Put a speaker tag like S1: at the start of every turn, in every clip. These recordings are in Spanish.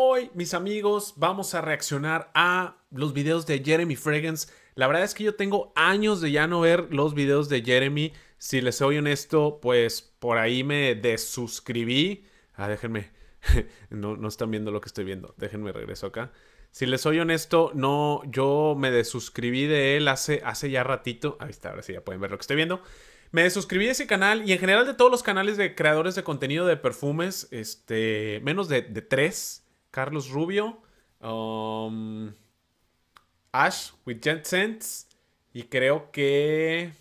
S1: Hoy, mis amigos, vamos a reaccionar a los videos de Jeremy Fragrance. La verdad es que yo tengo años de ya no ver los videos de Jeremy. Si les soy honesto, pues por ahí me desuscribí. Ah, déjenme. No, no están viendo lo que estoy viendo. Déjenme regreso acá. Si les soy honesto, no, yo me desuscribí de él hace, hace ya ratito. Ahí está, ahora sí ya pueden ver lo que estoy viendo. Me desuscribí de ese canal y en general de todos los canales de creadores de contenido de perfumes, este, menos de, de tres Carlos Rubio, um, Ash with Sense y creo que...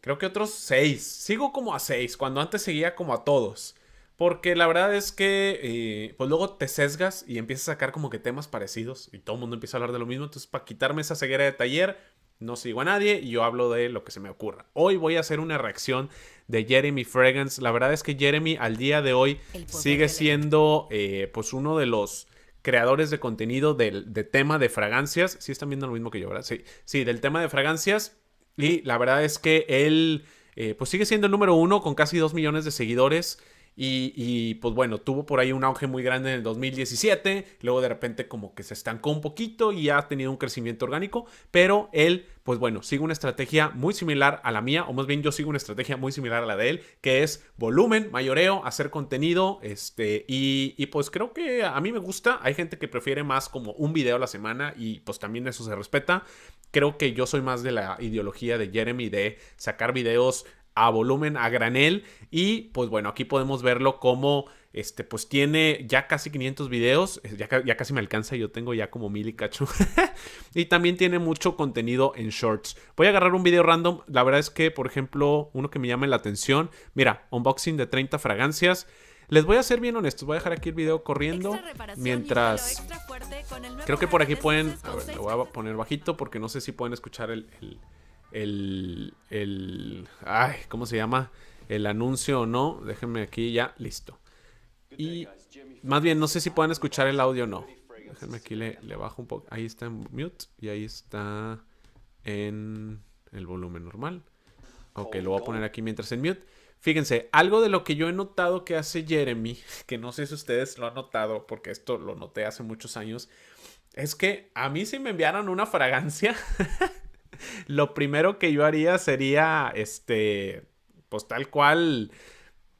S1: Creo que otros seis. Sigo como a seis, cuando antes seguía como a todos. Porque la verdad es que, eh, pues luego te sesgas y empiezas a sacar como que temas parecidos y todo el mundo empieza a hablar de lo mismo. Entonces, para quitarme esa ceguera de taller, no sigo a nadie y yo hablo de lo que se me ocurra. Hoy voy a hacer una reacción de Jeremy Fragrance. La verdad es que Jeremy al día de hoy sigue siendo eh, pues uno de los creadores de contenido del de tema de fragancias. Si están viendo lo mismo que yo, ¿verdad? Sí, sí, del tema de fragancias. Y la verdad es que él eh, pues sigue siendo el número uno con casi dos millones de seguidores. Y, pues bueno, tuvo por ahí un auge muy grande en el 2017, luego de repente como que se estancó un poquito y ha tenido un crecimiento orgánico, pero él, pues bueno, sigue una estrategia muy similar a la mía, o más bien yo sigo una estrategia muy similar a la de él, que es volumen, mayoreo, hacer contenido, este, y, y pues creo que a mí me gusta, hay gente que prefiere más como un video a la semana y pues también eso se respeta, creo que yo soy más de la ideología de Jeremy de sacar videos a volumen, a granel. Y pues bueno, aquí podemos verlo como este, pues tiene ya casi 500 videos, ya, ya, casi me alcanza, yo tengo ya como mil y cacho. y también tiene mucho contenido en shorts. Voy a agarrar un video random, la verdad es que, por ejemplo, uno que me llama la atención, mira, unboxing de 30 fragancias. Les voy a ser bien honestos, voy a dejar aquí el video corriendo mientras... Creo que por aquí pueden... A ver, lo voy a poner bajito porque no sé si pueden escuchar el el, el, ay, ¿cómo se llama? El anuncio o no. Déjenme aquí ya, listo. Y más bien, no sé si pueden escuchar el audio o no. Déjenme aquí, le, bajo un poco. Ahí está en mute y ahí está en el volumen normal. Ok, lo voy a poner aquí mientras en mute. Fíjense, algo de lo que yo he notado que hace Jeremy, que no sé si ustedes lo han notado, porque esto lo noté hace muchos años, es que a mí si me enviaron una fragancia, lo primero que yo haría sería, este, pues tal cual,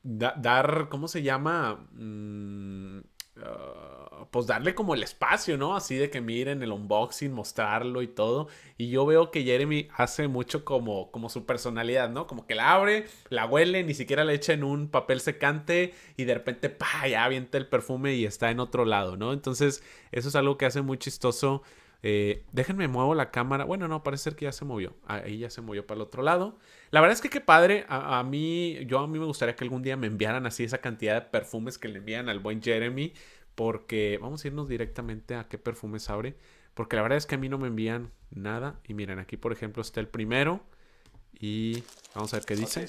S1: dar, ¿cómo se llama? Mm, ah, pues darle como el espacio, ¿no? Así de que miren el unboxing, mostrarlo y todo. Y yo veo que Jeremy hace mucho como, como su personalidad, ¿no? Como que la abre, la huele, ni siquiera le echa en un papel secante y de repente, pa, ya avienta el perfume y está en otro lado, ¿no? Entonces, eso es algo que hace muy chistoso eh, déjenme muevo la cámara. Bueno, no, parece ser que ya se movió. Ahí ya se movió para el otro lado. La verdad es que qué padre. A, mí, yo a mí me gustaría que algún día me enviaran así esa cantidad de perfumes que le envían al buen Jeremy. Porque vamos a irnos directamente a qué perfumes abre. Porque la verdad es que a mí no me envían nada. Y miren, aquí por ejemplo está el primero. Y vamos a ver qué dice.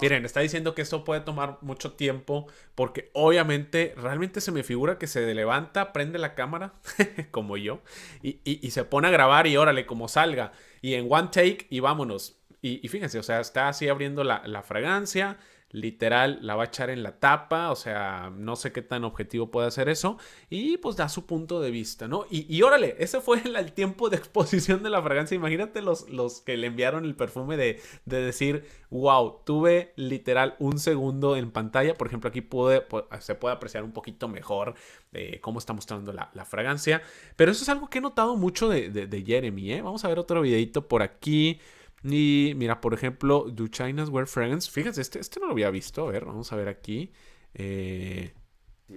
S1: Miren, está diciendo que esto puede tomar mucho tiempo porque obviamente realmente se me figura que se levanta, prende la cámara, como yo, y, se pone a grabar y órale, como salga, y en one take y vámonos. Y, fíjense, o sea, está así abriendo la, la fragancia, literal la va a echar en la tapa, o sea, no sé qué tan objetivo puede hacer eso, y pues da su punto de vista, ¿no? Y, órale, ese fue el, tiempo de exposición de la fragancia, imagínate los, los que le enviaron el perfume de, decir, wow, tuve literal un segundo en pantalla, por ejemplo, aquí se puede apreciar un poquito mejor eh, cómo está mostrando la, fragancia, pero eso es algo que he notado mucho de, de Jeremy, ¿eh? Vamos a ver otro videito por aquí. Y mira, por ejemplo, Do China's Wear Friends. Fíjense, este, este no lo había visto. A ver, vamos a ver aquí. Eh,
S2: um,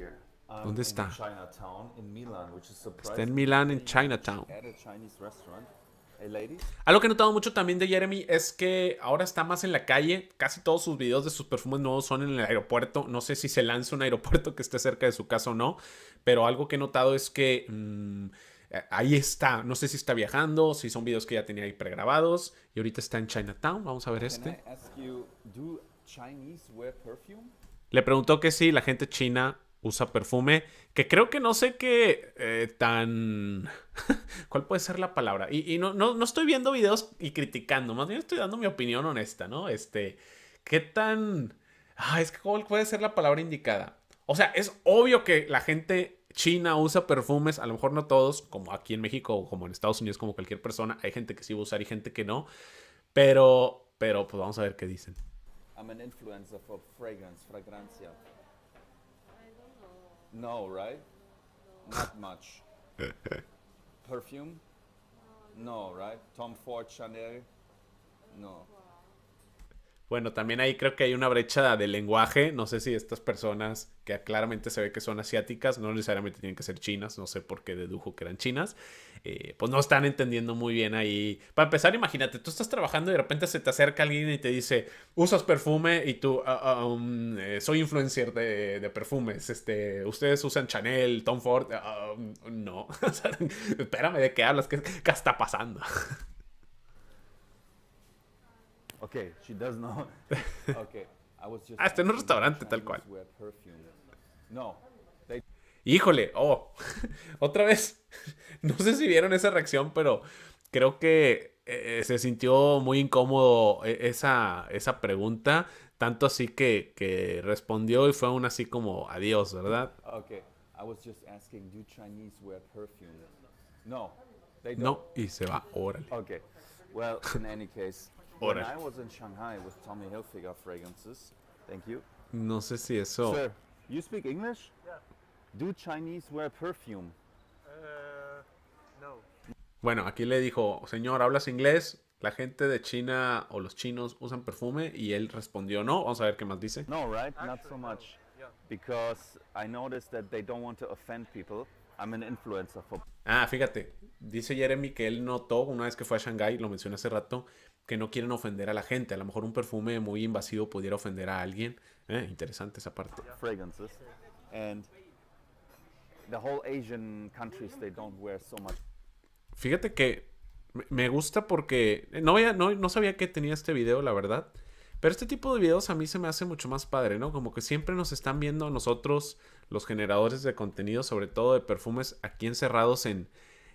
S2: ¿Dónde está? Está en Milán, en Chinatown.
S1: Algo que he notado mucho también de Jeremy es que ahora está más en la calle. Casi todos sus videos de sus perfumes nuevos son en el aeropuerto. No sé si se lanza un aeropuerto que esté cerca de su casa o no. Pero algo que he notado es que mm, eh, ahí está. No sé si está viajando, si son videos que ya tenía ahí pregrabados. Y ahorita está en Chinatown. Vamos a ver este. Le preguntó que sí, la gente china usa perfume, que creo que no sé qué eh, tan... ¿Cuál puede ser la palabra? Y, no, no, estoy viendo videos y criticando, más bien estoy dando mi opinión honesta, ¿no? Este, ¿qué tan... Ah, es que cuál puede ser la palabra indicada. O sea, es obvio que la gente China usa perfumes, a lo mejor no todos, como aquí en México o como en Estados Unidos, como cualquier persona. Hay gente que sí va a usar y gente que no. Pero, pero, pues vamos a ver qué dicen.
S2: I'm an influencer No, right? Not Perfume? No, right? Tom Ford, Chanel? No.
S1: Bueno, también ahí creo que hay una brecha de lenguaje. No sé si estas personas, que claramente se ve que son asiáticas, no necesariamente tienen que ser chinas, no sé por qué dedujo que eran chinas, eh, pues no están entendiendo muy bien ahí. Para empezar, imagínate, tú estás trabajando y de repente se te acerca alguien y te dice, usas perfume y tú, ah, ah, um, eh, soy influencer de, perfumes, este, ustedes usan Chanel, Tom Ford, ah, um, no, espérame, ¿de qué hablas? qué está pasando?
S2: Okay, she does not. Okay, I was just. ah, está en un restaurante tal cual. No.
S1: Híjole, oh, otra vez. No sé si vieron esa reacción, pero creo que eh, eh, se sintió muy incómodo eh, esa, esa pregunta. Tanto así que, que respondió y fue aún así como adiós, ¿verdad?
S2: Ok, I was just asking, do Chinese wear No, No, y se va, órale. Ok, well, in any case. I was in Shanghai with Tommy Hilfiger fragrances. Thank you.
S1: No sé si eso. Sir,
S2: you speak English? Yeah. Do Chinese wear perfume? Uh, no.
S1: Bueno, aquí le dijo, señor, ¿hablas inglés? La gente de China o los chinos usan perfume y él respondió no. Vamos a ver qué más dice.
S2: No, right? Not so much. Because I noticed that they don't want to offend people. I'm an influencer for...
S1: Ah, fíjate. Dice Jeremy que él notó una vez que fue a Shanghai, lo mencionó hace rato, que no quieren ofender a la gente. A lo mejor un perfume muy invasivo pudiera ofender a alguien. Eh, interesante esa parte. Fíjate que me gusta porque eh, no, había, no, sabía que tenía este video, la verdad. Pero este tipo de videos a mí se me hace mucho más padre, ¿no? Como que siempre nos están viendo nosotros, los generadores de contenido, sobre todo de perfumes, aquí encerrados en,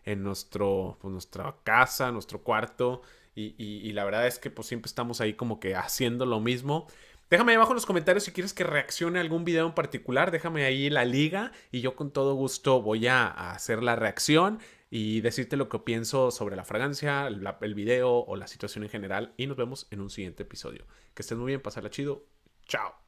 S1: en nuestro, pues, nuestra casa, nuestro cuarto. Y, la verdad es que pues siempre estamos ahí como que haciendo lo mismo. Déjame ahí abajo en los comentarios si quieres que reaccione a algún video en particular. Déjame ahí la liga y yo con todo gusto voy a hacer la reacción y decirte lo que pienso sobre la fragancia, el, el video o la situación en general. Y nos vemos en un siguiente episodio. Que estés muy bien, pasarla chido. Chao.